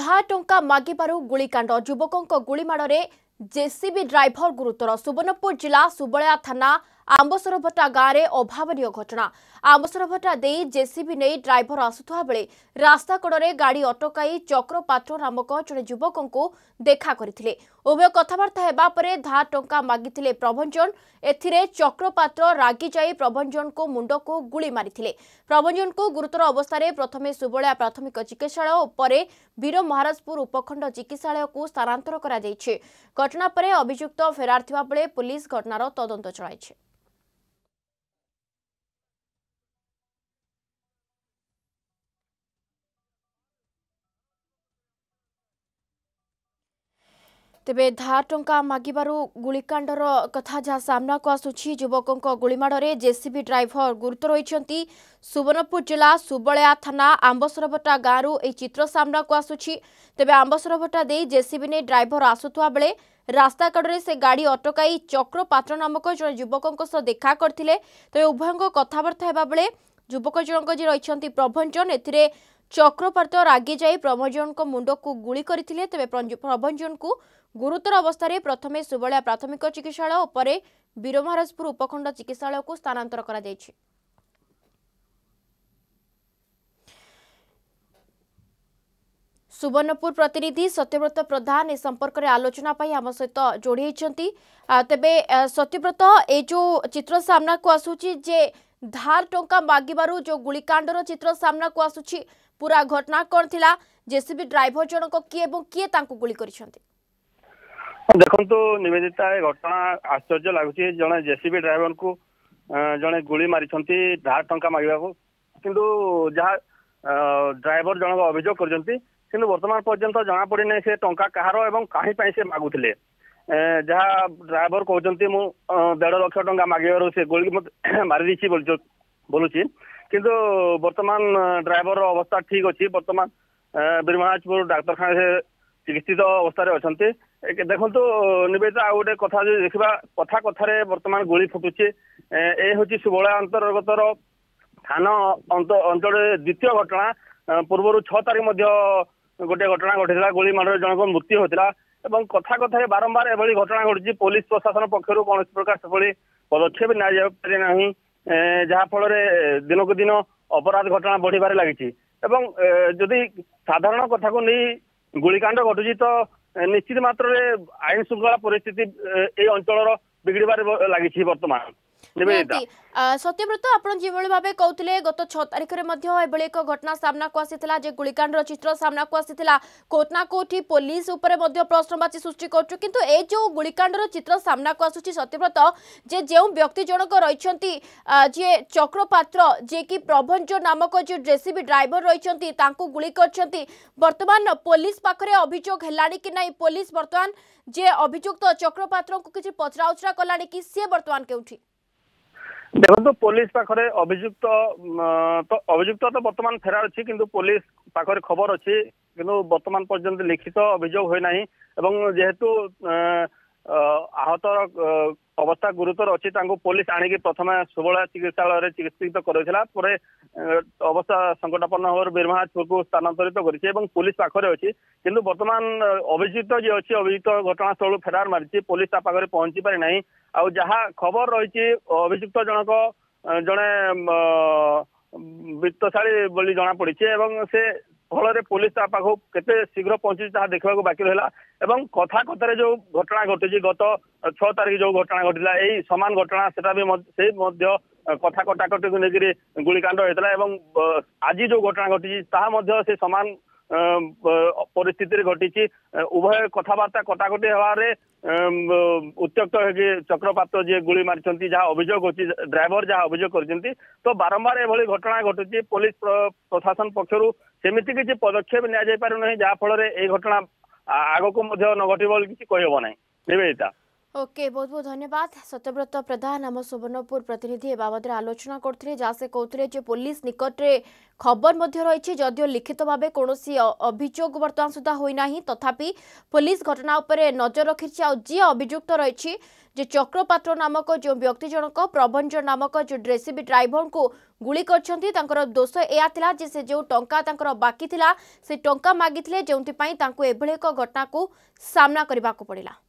ଧା ଟଙ୍କା ମାଗିବାରୁ ଗୁଳିକାଣ୍ଡ ଯୁବକଙ୍କ ଗୁଳିମାଡ଼ରେ ଜେସିବି ଡ୍ରାଇଭର ଗୁରୁତର ସୁବର୍ଣ୍ଣପୁର ଜିଲ୍ଲା ସୁବଳୟା ଥାନା ଆମ୍ବସରଭଟା ଗାଁରେ ଅଭାବନୀୟ ଘଟଣା ଆମ୍ବସରଭଟା ଦେଇ ଜେସିବି ନେଇ ଡ୍ରାଇଭର ଆସୁଥିବା ବେଳେ ରାସ୍ତାକଡ଼ରେ ଗାଡ଼ି ଅଟକାଇ ଚକ୍ରପାତ୍ର ନାମକ ଜଣେ ଯୁବକଙ୍କୁ ଦେଖା କରିଥିଲେ ଉଭୟ କଥାବାର୍ତ୍ତା ହେବା ପରେ ଧା ଟଙ୍କା ମାଗିଥିଲେ ପ୍ରଭଞ୍ଜନ ଏଥିରେ ଚକ୍ରପାତ୍ର ରାଗିଯାଇ ପ୍ରଭଞ୍ଜନଙ୍କ ମୁଣ୍ଡକୁ ଗୁଳି ମାରିଥିଲେ ପ୍ରଭଞ୍ଜନଙ୍କୁ ଗୁରୁତର ଅବସ୍ଥାରେ ପ୍ରଥମେ ସୁବଳିଆ ପ୍ରାଥମିକ ଚିକିତ୍ସାଳୟ ଉପରେ ବୀର ମହାରାଜପୁର ଉପଖଣ୍ଡ ଚିକିତ୍ସାଳୟକୁ ସ୍ଥାନାନ୍ତର କରାଯାଇଛି ଘଟଣା ପରେ ଅଭିଯୁକ୍ତ ଫେରାର୍ ଥିବାବେଳେ ପୁଲିସ୍ ଘଟଣାର ତଦନ୍ତ ଚଳାଇଛି ତେବେ ଧା ଟଙ୍କା ମାଗିବାରୁ ଗୁଳିକାଣ୍ଡର କଥା ଯାହା ସାମ୍ନାକୁ ଆସୁଛି ଯୁବକଙ୍କ ଗୁଳିମାଡ଼ରେ ଜେସିବି ଡ୍ରାଇଭର ଗୁରୁତର ହୋଇଛନ୍ତି ସୁବର୍ଣ୍ଣପୁର ଜିଲ୍ଲା ସୁବଳିଆ ଥାନା ଆମ୍ବସରଭଟା ଗାଁରୁ ଏହି ଚିତ୍ର ସାମ୍ନାକୁ ଆସୁଛି ତେବେ ଆମ୍ବସରଭଟା ଦେଇ ଜେସିବି ନେଇ ଡ୍ରାଇଭର ଆସୁଥିବା ବେଳେ ରାସ୍ତାକଡ଼ରେ ସେ ଗାଡ଼ି ଅଟକାଇ ଚକ୍ର ପାତ୍ର ନାମକ ଜଣେ ଯୁବକଙ୍କ ସହ ଦେଖା କରିଥିଲେ ତେବେ ଉଭୟଙ୍କ କଥାବାର୍ତ୍ତା ହେବା ବେଳେ ଯୁବକ ଜଣକ ଯିଏ ରହିଛନ୍ତି ପ୍ରଭଞ୍ଜନ ଏଥିରେ চক্রপাত রাগি যাই প্রভঞ্জনক মুন্ডকু গুড়ি করে তবে প্রভঞ্জনকু ଗୁରୁତର ଅବସ୍ଥାରେ ପ୍ରଥମେ ସୁବଳିଆ ପ୍ରାଥମିକ ଚିକିତ୍ସାଳୟ ଓ বীরমহারাজপুর উপখণ্ড চিকিৎসা স্থানান্তর করা যাই সুবর্ণপুর প্রতিনিধি সত্যব্রত প্রধান এ সম্পর্ক আলোচনা আম সহিত যোড়ি হয়েছেন তবে সত্যব্রত এই যে চিত্র সামনা কু আসুচি যে ধার টঙ্কা মাগিবার যে গুলিকাণ্ডর চিত্র সামনা কু আসুচি পুরা ঘটনা কণ লা জেসিবি ড্রাইভর জনক কি এবং কি তা গুলি করেছেন ଦେଖନ୍ତୁ ନିବେଦିତା ଏ ଘଟଣା ଆଶ୍ଚର୍ଯ୍ୟ ଲାଗୁଛି ଜଣେ ଜେସିବି ଡ୍ରାଇଭରଙ୍କୁ ଜଣେ ଗୁଳି ମାରିଛନ୍ତି ଧାର ଟଙ୍କା ମାଗିବାକୁ କିନ୍ତୁ ଯାହା ଡ୍ରାଇଭର ଜଣକ ଅଭିଯୋଗ କରିଛନ୍ତି କିନ୍ତୁ ବର୍ତ୍ତମାନ ପର୍ଯ୍ୟନ୍ତ ଜଣାପଡ଼ିନାହିଁ ସେ ଟଙ୍କା କାହାର ଏବଂ କାହିଁ ପାଇଁ ସେ ମାଗୁଥିଲେ ଯାହା ଡ୍ରାଇଭର କହୁଛନ୍ତି ମୁଁ ଦେଢ଼ ଲକ୍ଷ ଟଙ୍କା ମାଗିବାରୁ ସେ ଗୁଳି ମାରିଦେଇଛି ବୋଲୁଛି କିନ୍ତୁ ବର୍ତ୍ତମାନ ଡ୍ରାଇଭରର ଅବସ୍ଥା ଠିକ୍ ଅଛି ବର୍ତ୍ତମାନ ବିରମାଜପୁର ଡାକ୍ତରଖାନାରେ ଚିକିତ୍ସିତ ଅବସ୍ଥାରେ ଅଛନ୍ତି ଦେଖନ୍ତୁ ନିବେଦିତା ଆଉ ଗୋଟେ କଥା ଯଦି ଦେଖିବା କଥା କଥାରେ ବର୍ତ୍ତମାନ ଗୁଳି ଫୁଟୁଛି ଏ ହେଉଛି ସୁବଳା ଅନ୍ତର୍ଗତର ଥାନ ଅଞ୍ଚଳରେ ଦ୍ୱିତୀୟ ଘଟଣା ପୂର୍ବରୁ ଛଅ ତାରିଖ ମଧ୍ୟ ଗୋଟିଏ ଘଟଣା ଘଟିଥିଲା ଗୁଳି ମାଡ଼ରେ ଜଣଙ୍କ ମୃତ୍ୟୁ ହୋଇଥିଲା ଏବଂ କଥା କଥାରେ ବାରମ୍ବାର ଏଭଳି ଘଟଣା ଘଟୁଛି ପୋଲିସ ପ୍ରଶାସନ ପକ୍ଷରୁ କୌଣସି ପ୍ରକାର ସେଭଳି ପଦକ୍ଷେପ ନିଆଯାଇପାରି ନାହିଁ ଯାହାଫଳରେ ଦିନକୁ ଦିନ ଅପରାଧ ଘଟଣା ବଢିବାରେ ଲାଗିଛି ଏବଂ ଯଦି ସାଧାରଣ କଥାକୁ ନେଇ ଗୁଳିକାଣ୍ଡ ଘଟୁଛି ତ ନିଶ୍ଚିତ ମାତ୍ରାରେ ଆଇନ ଶୃଙ୍ଖଳା ପରିସ୍ଥିତି ଏଇ ଅଞ୍ଚଳର ବିଗିଡିବାରେ ଲାଗିଛି ବର୍ତ୍ତମାନ ନିବେଦିତା ସତ୍ୟବ୍ରତ ଆପଣ ଯେଭଳି ଭାବେ କହୁଥିଲେ ଗତ ଛଅ ତାରିଖରେ ମଧ୍ୟ ଏଭଳି ଏକ ଘଟଣା ସାମ୍ନାକୁ ଆସିଥିଲା ଯେ ଗୁଳିକାଣ୍ଡର ଚିତ୍ର ସାମ୍ନାକୁ ଆସିଥିଲା କୋଉଠି ନା କୋଉଠି ପୋଲିସ ଉପରେ ମଧ୍ୟ ପ୍ରଶ୍ନବାଚୀ ସୃଷ୍ଟି କରୁଛୁ କିନ୍ତୁ ଏ ଯେଉଁ ଗୁଳିକାଣ୍ଡର ଚିତ୍ର ସାମ୍ନାକୁ ଆସୁଛି ସତ୍ୟବ୍ରତ ଯେ ଯେଉଁ ବ୍ୟକ୍ତି ଜଣକ ରହିଛନ୍ତି ଯିଏ ଚକ୍ରପାତ୍ର ଯିଏକି ପ୍ରଭଞ୍ଜ ନାମକ ଯିଏ ଜେସିବି ଡ୍ରାଇଭର ରହିଛନ୍ତି ତାଙ୍କୁ ଗୁଳି କରିଛନ୍ତି ବର୍ତ୍ତମାନ ପୋଲିସ ପାଖରେ ଅଭିଯୋଗ ହେଲାଣି କି ନାହିଁ ପୋଲିସ ବର୍ତ୍ତମାନ ଯେ ଅଭିଯୁକ୍ତ ଚକ୍ରପାତ୍ରଙ୍କୁ କିଛି ପଚରାଉଚରା କଲାଣି କି ସିଏ ବର୍ତ୍ତମାନ କେଉଁଠି ଦେଖନ୍ତୁ ପୋଲିସ ପାଖରେ ଅଭିଯୁକ୍ତ ଅଭିଯୁକ୍ତ ତ ବର୍ତ୍ତମାନ ଫେରାର ଅଛି କିନ୍ତୁ ପୋଲିସ ପାଖରେ ଖବର ଅଛି କିନ୍ତୁ ବର୍ତ୍ତମାନ ପର୍ଯ୍ୟନ୍ତ ଲିଖିତ ଅଭିଯୋଗ ହୋଇନାହିଁ ଏବଂ ଯେହେତୁ আহত অবস্থা গুরুতর অছি তাঙ্কু পুলিশ আনিকি প্রথমে সুবলা চিকিৎসালয়ে চিকিৎসিত করেছিল পরে অবস্থা সংকটাপন্ন হওয়ার বীরমাহাজপুর স্থানান্তরিত করেছে এবং পুলিশ পাখে অছি কিন্তু বর্তমান অভিযুক্ত যে অছি অভিযুক্ত ঘটনাস্থল ফেরার মারিছে পুলিশ তা পাখে পৌঁছি পারি নাই আউ যাহা খবর রয়েছে অভিযুক্ত জনক জনে বৃত্তশালী বলে জনা পড়ছে এবং সে ଫଳରେ ପୋଲିସ ତା ପାଖକୁ କେତେ ଶୀଘ୍ର ପହଞ୍ଚିଛି ତାହା ଦେଖିବାକୁ ବାକି ରହିଲା ଏବଂ କଥା କଥାରେ ଯୋଉ ଘଟଣା ଘଟୁଛି ଗତ ଛଅ ତାରିଖ ଯୋଉ ଘଟଣା ଘଟିଲା ଏଇ ସମାନ ଘଟଣା ସେଟା ବି ସେ ମଧ୍ୟ କଥା କଟାକଟିକୁ ନେଇକିରି ଗୁଳିକାଣ୍ଡ ହେଇଥିଲା ଏବଂ ଆଜି ଯୋଉ ଘଟଣା ଘଟିଛି ତାହା ମଧ୍ୟ ସେ ସମାନ ପରିସ୍ଥିତିରେ ଘଟିଛି ଉଭୟ କଥାବାର୍ତ୍ତା କଟାକଟି ହେବାରେ ଉତ୍ତ୍ୟକ୍ତ ହେଇକି ଚକ୍ରପାତ ଯିଏ ଗୁଳି ମାରିଛନ୍ତି ଯାହା ଅଭିଯୋଗ ଅଛି ଡ୍ରାଇଭର ଯାହା ଅଭିଯୋଗ କରିଛନ୍ତି ତ ବାରମ୍ବାର ଏଭଳି ଘଟଣା ଘଟୁଛି ପୋଲିସ ପ୍ରଶାସନ ପକ୍ଷରୁ ସେମିତି କିଛି ପଦକ୍ଷେପ ନିଆଯାଇ ପାରୁନାହିଁ ଯାହା ଫଳରେ ଏଇ ଘଟଣା ଆଗକୁ ମଧ୍ୟ ନ ଘଟିବ ବୋଲି କିଛି କହିହେବ ନାହିଁ ନିବେଦିତା ଓକେ ବହୁତ ବହୁତ ଧନ୍ୟବାଦ ସତ୍ୟବ୍ରତ ପ୍ରଧାନ ଆମ ସୁବର୍ଣ୍ଣପୁର ପ୍ରତିନିଧି ଏ ବାବଦରେ ଆଲୋଚନା କରୁଥିଲେ ଯାହା ସେ କହୁଥିଲେ ଯେ ପୋଲିସ ନିକଟରେ ଖବର ମଧ୍ୟ ରହିଛି ଯଦିଓ ଲିଖିତ ଭାବେ କୌଣସି ଅଭିଯୋଗ ବର୍ତ୍ତମାନ ସୁଦ୍ଧା ହୋଇନାହିଁ ତଥାପି ପୋଲିସ ଘଟଣା ଉପରେ ନଜର ରଖିଛି ଆଉ ଯିଏ ଅଭିଯୁକ୍ତ ରହିଛି ଯେ ଚକ୍ରପାତ୍ର ନାମକ ଯେଉଁ ବ୍ୟକ୍ତି ଜଣକ ପ୍ରବଞ୍ଚ ନାମକ ଯେଉଁ ଡ୍ରେସିବି ଡ୍ରାଇଭରଙ୍କୁ ଗୁଳି କରିଛନ୍ତି ତାଙ୍କର ଦୋଷ ଏହା ଥିଲା ଯେ ସେ ଯେଉଁ ଟଙ୍କା ତାଙ୍କର ବାକି ଥିଲା ସେ ଟଙ୍କା ମାଗିଥିଲେ ଯେଉଁଥିପାଇଁ ତାଙ୍କୁ ଏଭଳି ଏକ ଘଟଣାକୁ ସାମ୍ନା କରିବାକୁ ପଡ଼ିଲା